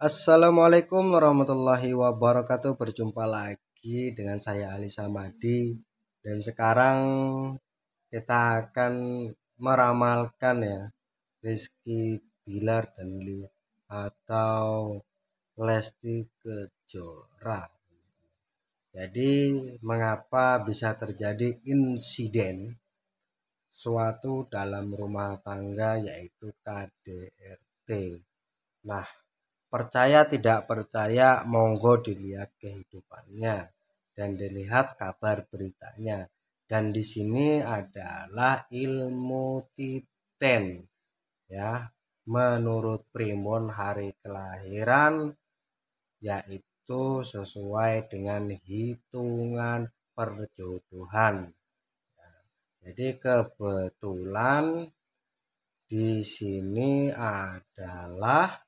Assalamualaikum warahmatullahi wabarakatuh. Berjumpa lagi dengan saya Ali Samadi dan sekarang kita akan meramalkan ya Rizky Bilar dan li atau Lesti Kejora. Jadi mengapa bisa terjadi insiden suatu dalam rumah tangga yaitu KDRT? Nah, Percaya tidak percaya, monggo dilihat kehidupannya dan dilihat kabar beritanya. Dan di sini adalah ilmu titen ya menurut primbon hari kelahiran yaitu sesuai dengan hitungan perjodohan ya. jadi kebetulan di sini adalah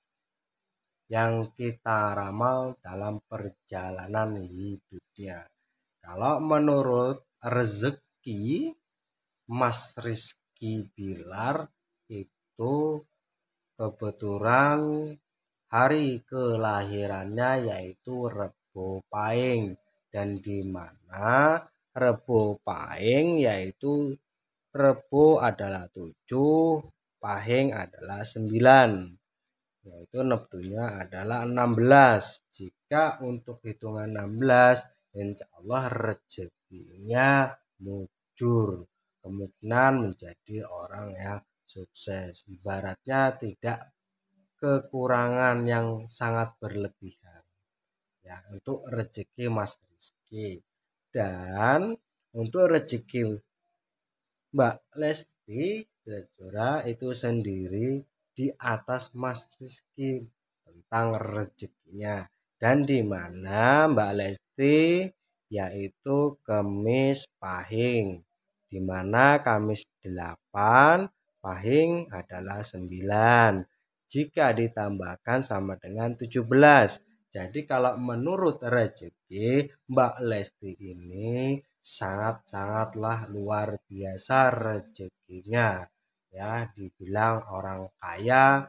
yang kita ramal dalam perjalanan hidupnya. Kalau menurut rezeki Mas Rizky Bilar itu kebetulan hari kelahirannya yaitu Rebo Paing dan di mana Rebo Paing yaitu Rebo adalah tujuh Pahing adalah sembilan yaitu neptunya adalah 16 jika untuk hitungan 16 insya Allah rezekinya mujur kemungkinan menjadi orang yang sukses ibaratnya tidak kekurangan yang sangat berlebihan ya untuk rezeki Mas Rizky dan untuk rezeki Mbak Lesti Kejora itu sendiri di atas Mas Rizky tentang rezekinya dan di mana Mbak Lesti yaitu Kamis pahing di mana kamis 8 pahing adalah 9 jika ditambahkan sama dengan 17 jadi kalau menurut rezeki Mbak Lesti ini sangat-sangatlah luar biasa rezekinya ya dibilang orang kaya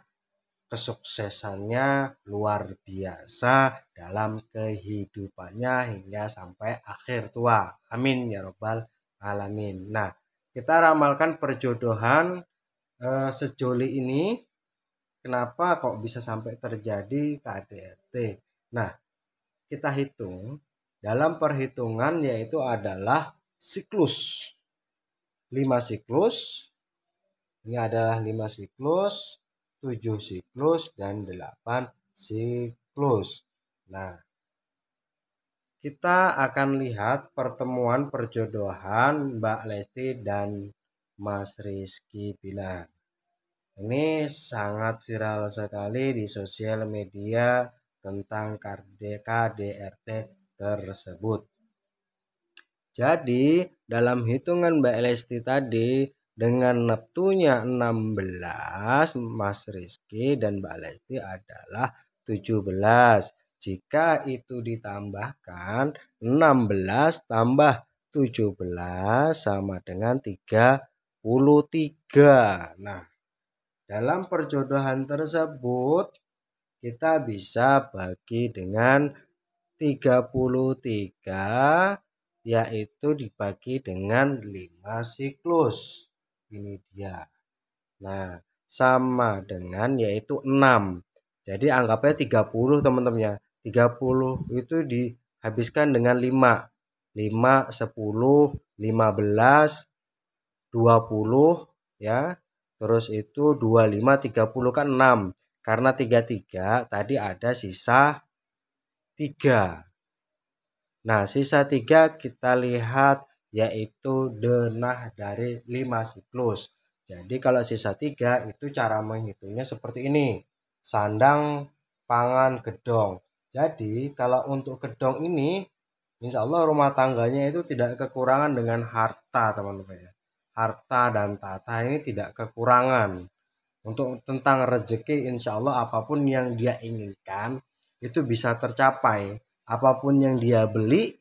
kesuksesannya luar biasa dalam kehidupannya hingga sampai akhir tua. Amin ya robbal alamin. Nah, kita ramalkan perjodohan eh, sejoli ini kenapa kok bisa sampai terjadi KDRT. Nah, kita hitung dalam perhitungan yaitu adalah siklus. 5 siklus ini adalah 5 siklus, 7 siklus, dan 8 siklus. Nah, kita akan lihat pertemuan perjodohan Mbak Lesti dan Mas Rizky Bilar. Ini sangat viral sekali di sosial media tentang KDRT tersebut. Jadi, dalam hitungan Mbak Lesti tadi dengan neptunya 16, Mas Rizky dan Mbak Lesti adalah 17. Jika itu ditambahkan 16 tambah 17 sama dengan 33. Nah, dalam perjodohan tersebut kita bisa bagi dengan 33 yaitu dibagi dengan 5 siklus ini dia nah sama dengan yaitu 6 jadi anggapnya 30 teman-teman ya 30 itu dihabiskan dengan 5 5, 10, 15, 20 ya. Terus itu 25, 30 kan 6. Karena 33 tadi ada sisa 3. Nah, sisa 3 kita lihat yaitu denah dari 5 siklus. Jadi kalau sisa 3 itu cara menghitungnya seperti ini. Sandang, pangan, gedong. Jadi kalau untuk gedong ini insya Allah rumah tangganya itu tidak kekurangan dengan harta teman-teman ya. Harta dan tata ini tidak kekurangan. Untuk tentang rezeki insya Allah apapun yang dia inginkan itu bisa tercapai. Apapun yang dia beli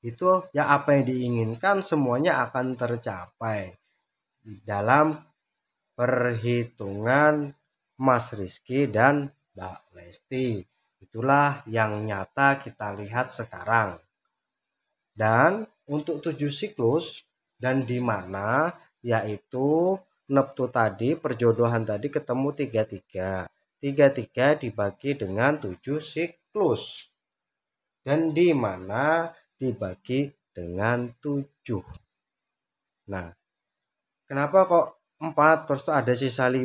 itu ya apa yang diinginkan semuanya akan tercapai dalam perhitungan Mas Rizky dan Mbak Lesti. Itulah yang nyata kita lihat sekarang. Dan untuk tujuh siklus dan di mana yaitu neptu tadi perjodohan tadi ketemu tiga tiga tiga tiga dibagi dengan tujuh siklus dan di mana dibagi dengan 7. Nah, kenapa kok 4 terus itu ada sisa 5?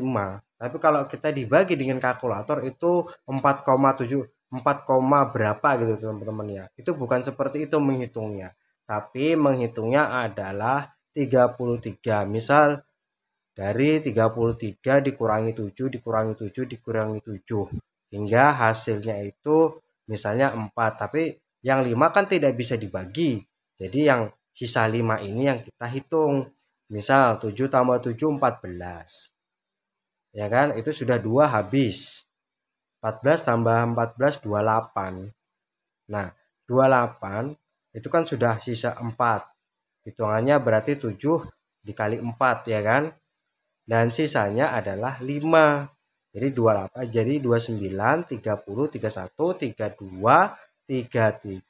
Tapi kalau kita dibagi dengan kalkulator itu 4,7 4, berapa gitu teman-teman ya. Itu bukan seperti itu menghitungnya. Tapi menghitungnya adalah 33. Misal dari 33 dikurangi 7 dikurangi 7 dikurangi 7 hingga hasilnya itu misalnya 4 tapi yang lima kan tidak bisa dibagi. Jadi yang sisa lima ini yang kita hitung. Misal 7 tambah 7, 14. Ya kan, itu sudah dua habis. 14 tambah 14, 28. Nah, 28 itu kan sudah sisa 4. Hitungannya berarti 7 dikali 4 ya kan. Dan sisanya adalah 5. Jadi 28 jadi 29, 30, 31, 32, 33.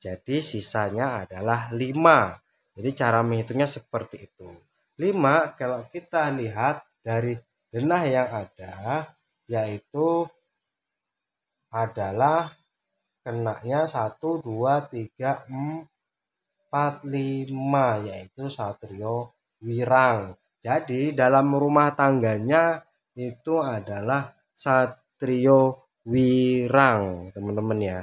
Jadi sisanya adalah 5. Jadi cara menghitungnya seperti itu. 5 kalau kita lihat dari denah yang ada yaitu adalah kenaknya 1 2 3 4 5 yaitu Satrio Wirang. Jadi dalam rumah tangganya itu adalah Satrio Wirang, teman-teman ya.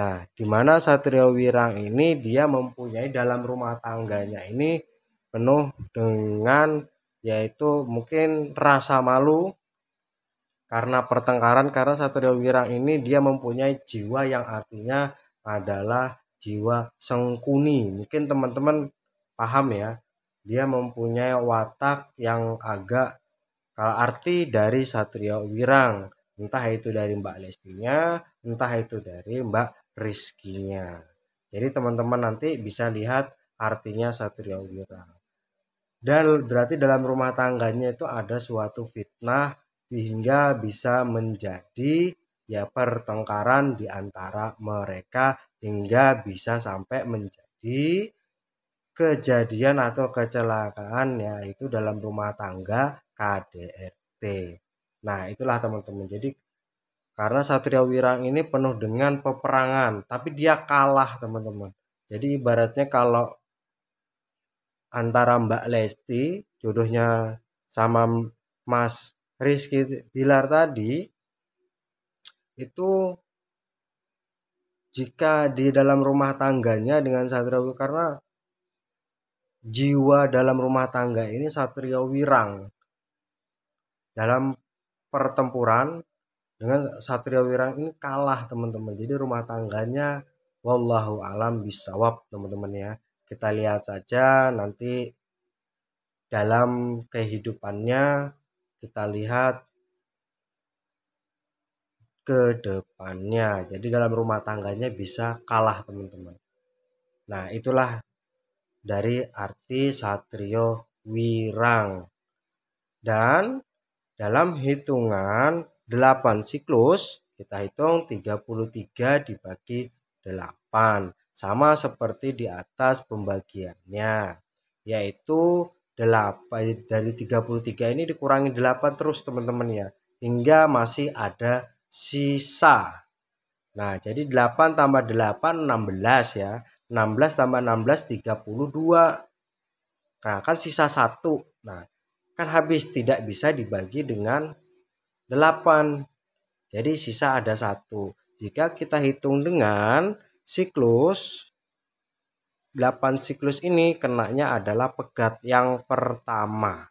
Nah, di mana Satrio Wirang ini dia mempunyai dalam rumah tangganya ini penuh dengan yaitu mungkin rasa malu karena pertengkaran karena Satrio Wirang ini dia mempunyai jiwa yang artinya adalah jiwa sengkuni. Mungkin teman-teman paham ya. Dia mempunyai watak yang agak kalau arti dari Satrio Wirang entah itu dari Mbak Lestinya, entah itu dari Mbak Rizkinya. Jadi teman-teman nanti bisa lihat artinya Satria Wira. Dan berarti dalam rumah tangganya itu ada suatu fitnah hingga bisa menjadi ya pertengkaran di antara mereka hingga bisa sampai menjadi kejadian atau kecelakaan yaitu dalam rumah tangga KDRT. Nah, itulah teman-teman. Jadi karena Satria Wirang ini penuh dengan peperangan, tapi dia kalah, teman-teman. Jadi ibaratnya kalau antara Mbak Lesti jodohnya sama Mas Rizky Bilar tadi itu jika di dalam rumah tangganya dengan Satria Wirang karena jiwa dalam rumah tangga ini Satria Wirang dalam pertempuran dengan Satria Wirang ini kalah teman-teman. Jadi rumah tangganya wallahu alam bisawab teman-teman ya. Kita lihat saja nanti dalam kehidupannya kita lihat ke depannya. Jadi dalam rumah tangganya bisa kalah teman-teman. Nah itulah dari arti Satrio Wirang. Dan dalam hitungan 8 siklus, kita hitung 33 dibagi 8. Sama seperti di atas pembagiannya, yaitu 8 dari 33 ini dikurangi 8 terus teman-teman ya, hingga masih ada sisa. Nah, jadi 8 tambah 8 16 ya. 16 tambah 16 32. Nah, kan sisa 1. Nah, kan habis tidak bisa dibagi dengan 8 jadi sisa ada satu jika kita hitung dengan siklus 8 siklus ini kenanya adalah pegat yang pertama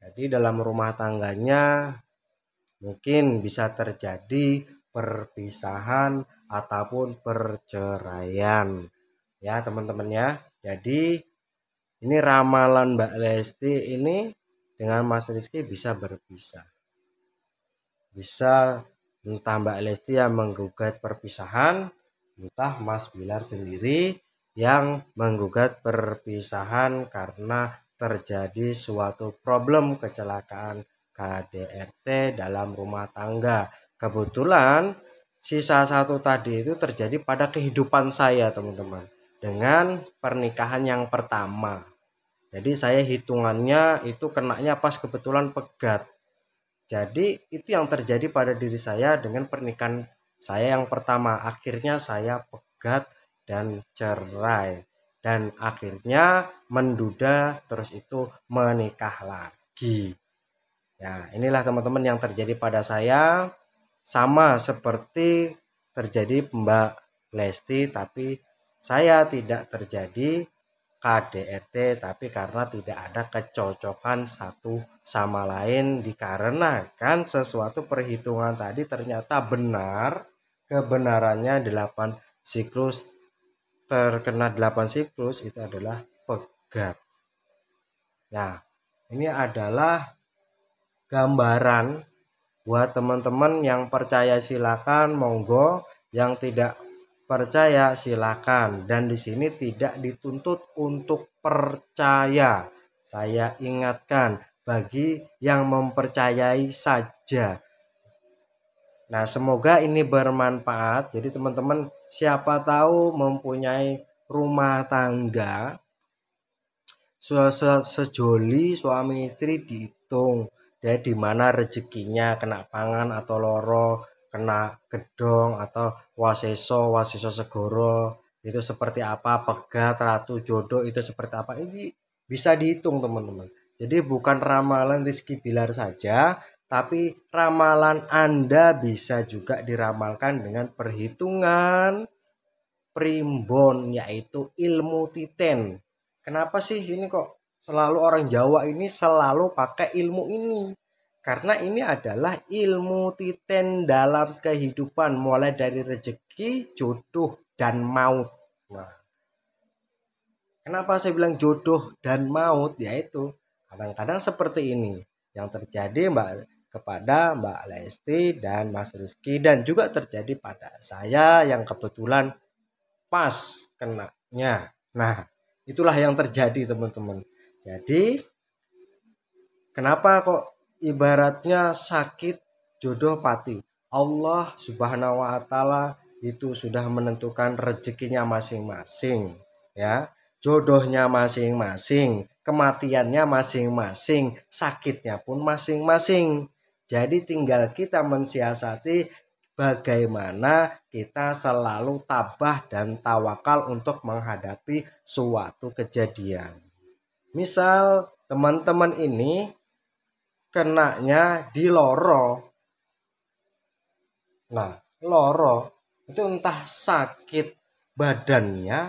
jadi dalam rumah tangganya mungkin bisa terjadi perpisahan ataupun perceraian ya teman-teman ya jadi ini ramalan Mbak Lesti ini dengan Mas Rizky bisa berpisah. Bisa entah Mbak Lesti yang menggugat perpisahan, entah Mas Bilar sendiri yang menggugat perpisahan karena terjadi suatu problem kecelakaan KDRT dalam rumah tangga. Kebetulan sisa satu tadi itu terjadi pada kehidupan saya teman-teman dengan pernikahan yang pertama jadi saya hitungannya itu kenaknya pas kebetulan pegat jadi itu yang terjadi pada diri saya dengan pernikahan saya yang pertama akhirnya saya pegat dan cerai dan akhirnya menduda terus itu menikah lagi ya inilah teman-teman yang terjadi pada saya sama seperti terjadi Mbak Lesti tapi saya tidak terjadi KDRT tapi karena tidak ada kecocokan satu sama lain dikarenakan sesuatu perhitungan tadi ternyata benar kebenarannya 8 siklus terkena 8 siklus itu adalah pegat. Nah, ini adalah gambaran buat teman-teman yang percaya silakan monggo yang tidak percaya silakan dan di sini tidak dituntut untuk percaya saya ingatkan bagi yang mempercayai saja nah semoga ini bermanfaat jadi teman-teman siapa tahu mempunyai rumah tangga sejoli suami istri dihitung dari mana rezekinya kena pangan atau loro kena gedong atau waseso waseso segoro itu seperti apa pegat ratu jodoh itu seperti apa ini bisa dihitung teman-teman jadi bukan ramalan Rizky Bilar saja tapi ramalan Anda bisa juga diramalkan dengan perhitungan primbon yaitu ilmu titen. Kenapa sih ini kok selalu orang Jawa ini selalu pakai ilmu ini? Karena ini adalah ilmu titen dalam kehidupan mulai dari rezeki, jodoh, dan maut. Nah, kenapa saya bilang jodoh dan maut? Yaitu kadang-kadang seperti ini yang terjadi Mbak kepada Mbak Lesti dan Mas Rizky dan juga terjadi pada saya yang kebetulan pas kenanya. Nah, itulah yang terjadi teman-teman. Jadi kenapa kok ibaratnya sakit jodoh pati. Allah Subhanahu wa taala itu sudah menentukan rezekinya masing-masing, ya. Jodohnya masing-masing, kematiannya masing-masing, sakitnya pun masing-masing. Jadi tinggal kita mensiasati bagaimana kita selalu tabah dan tawakal untuk menghadapi suatu kejadian. Misal teman-teman ini kenanya di loro nah loro itu entah sakit badannya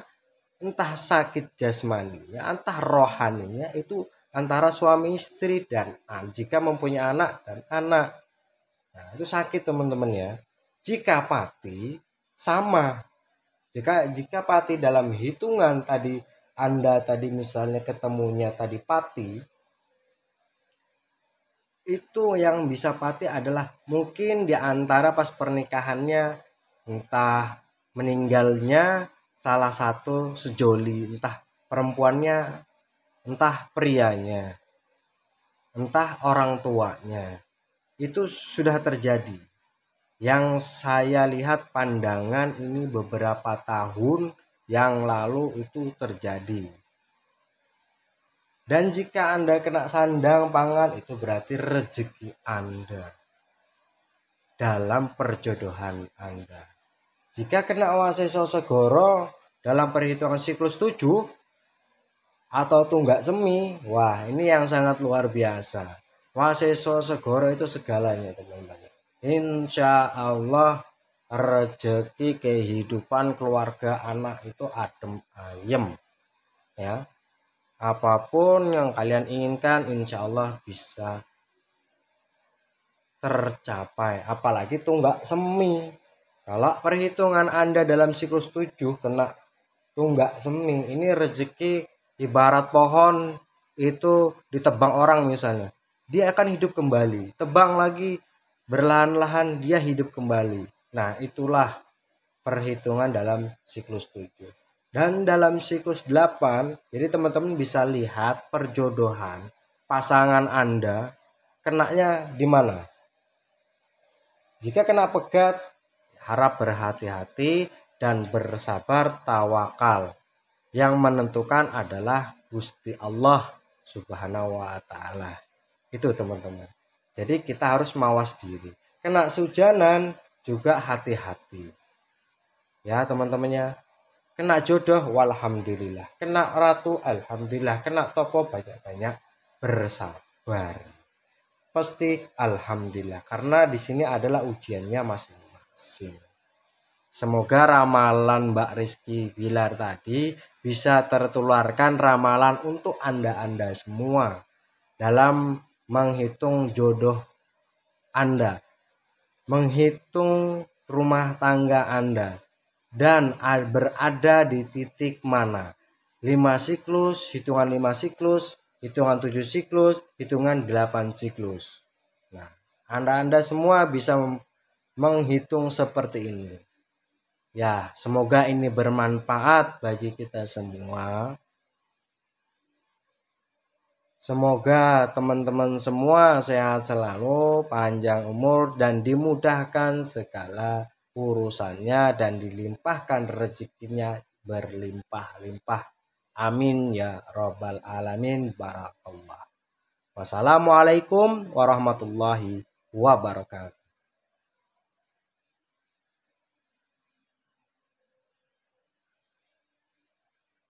entah sakit jasmaninya entah rohaninya itu antara suami istri dan jika mempunyai anak dan anak nah, itu sakit teman-teman ya jika pati sama jika jika pati dalam hitungan tadi anda tadi misalnya ketemunya tadi pati itu yang bisa pati adalah mungkin di antara pas pernikahannya entah meninggalnya salah satu sejoli entah perempuannya entah prianya entah orang tuanya itu sudah terjadi yang saya lihat pandangan ini beberapa tahun yang lalu itu terjadi dan jika Anda kena sandang pangan itu berarti rezeki Anda dalam perjodohan Anda. Jika kena waseso segoro dalam perhitungan siklus 7 atau tunggak semi, wah ini yang sangat luar biasa. Waseso segoro itu segalanya teman-teman. Insya Allah rezeki kehidupan keluarga anak itu adem ayem ya apapun yang kalian inginkan insya Allah bisa tercapai apalagi tunggak semi kalau perhitungan Anda dalam siklus 7 kena tunggak semi ini rezeki ibarat pohon itu ditebang orang misalnya dia akan hidup kembali tebang lagi berlahan-lahan dia hidup kembali nah itulah perhitungan dalam siklus 7 dan dalam siklus 8, jadi teman-teman bisa lihat perjodohan pasangan Anda kenaknya di mana. Jika kena pegat, harap berhati-hati dan bersabar tawakal. Yang menentukan adalah Gusti Allah Subhanahu wa taala. Itu teman-teman. Jadi kita harus mawas diri. Kena sujanan juga hati-hati. Ya, teman-temannya. Kena jodoh, walhamdulillah. Kena ratu, alhamdulillah. Kena toko banyak-banyak bersabar. Pasti alhamdulillah. Karena di sini adalah ujiannya masing-masing. Semoga ramalan Mbak Rizky Bilar tadi bisa tertularkan ramalan untuk Anda-Anda semua dalam menghitung jodoh Anda, menghitung rumah tangga Anda, dan berada di titik mana. 5 siklus, hitungan 5 siklus, hitungan 7 siklus, hitungan 8 siklus. Nah, Anda-anda semua bisa menghitung seperti ini. Ya, semoga ini bermanfaat bagi kita semua. Semoga teman-teman semua sehat selalu, panjang umur, dan dimudahkan segala urusannya dan dilimpahkan rezekinya berlimpah-limpah. Amin ya robbal alamin barakallah. Wassalamualaikum warahmatullahi wabarakatuh.